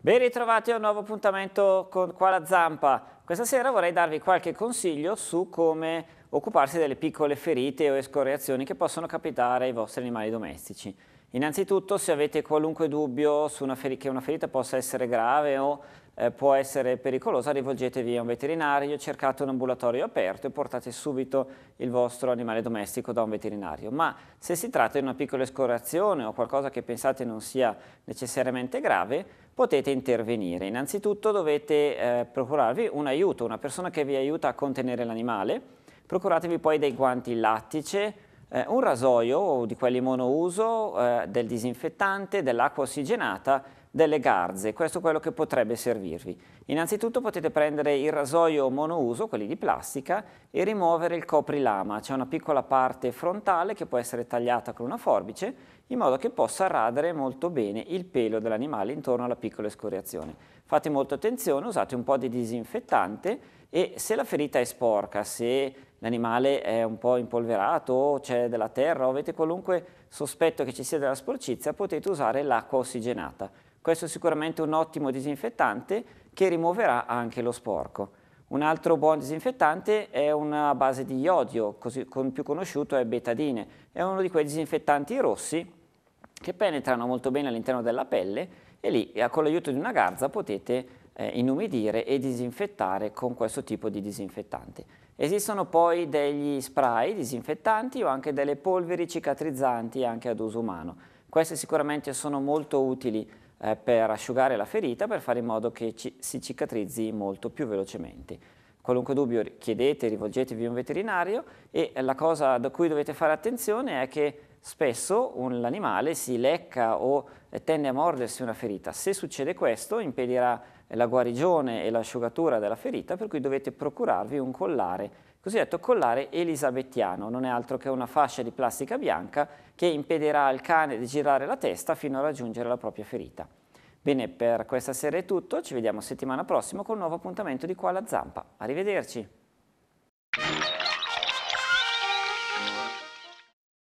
Ben ritrovati a un nuovo appuntamento con Qua la Zampa. Questa sera vorrei darvi qualche consiglio su come occuparsi delle piccole ferite o escoriazioni che possono capitare ai vostri animali domestici. Innanzitutto, se avete qualunque dubbio una che una ferita possa essere grave o eh, può essere pericolosa, rivolgetevi a un veterinario, cercate un ambulatorio aperto e portate subito il vostro animale domestico da un veterinario. Ma se si tratta di una piccola escorazione o qualcosa che pensate non sia necessariamente grave, potete intervenire. Innanzitutto dovete eh, procurarvi un aiuto, una persona che vi aiuta a contenere l'animale, procuratevi poi dei guanti lattice, eh, un rasoio di quelli monouso, eh, del disinfettante, dell'acqua ossigenata delle garze, questo è quello che potrebbe servirvi. Innanzitutto potete prendere il rasoio monouso, quelli di plastica, e rimuovere il coprilama, c'è una piccola parte frontale che può essere tagliata con una forbice in modo che possa radere molto bene il pelo dell'animale intorno alla piccola escoriazione. Fate molto attenzione, usate un po' di disinfettante e se la ferita è sporca, se l'animale è un po' impolverato, o c'è della terra o avete qualunque sospetto che ci sia della sporcizia, potete usare l'acqua ossigenata questo è sicuramente un ottimo disinfettante che rimuoverà anche lo sporco. Un altro buon disinfettante è una base di iodio, così, con, più conosciuto è betadine. È uno di quei disinfettanti rossi che penetrano molto bene all'interno della pelle e lì eh, con l'aiuto di una garza potete eh, inumidire e disinfettare con questo tipo di disinfettante. Esistono poi degli spray disinfettanti o anche delle polveri cicatrizzanti anche ad uso umano. Queste sicuramente sono molto utili eh, per asciugare la ferita per fare in modo che ci, si cicatrizzi molto più velocemente. Qualunque dubbio chiedete, rivolgetevi a un veterinario e la cosa da cui dovete fare attenzione è che spesso l'animale si lecca o eh, tende a mordersi una ferita. Se succede questo impedirà la guarigione e l'asciugatura della ferita, per cui dovete procurarvi un collare, cosiddetto collare elisabettiano, non è altro che una fascia di plastica bianca che impedirà al cane di girare la testa fino a raggiungere la propria ferita. Bene, per questa sera è tutto, ci vediamo settimana prossima con un nuovo appuntamento di Qua la Zampa. Arrivederci!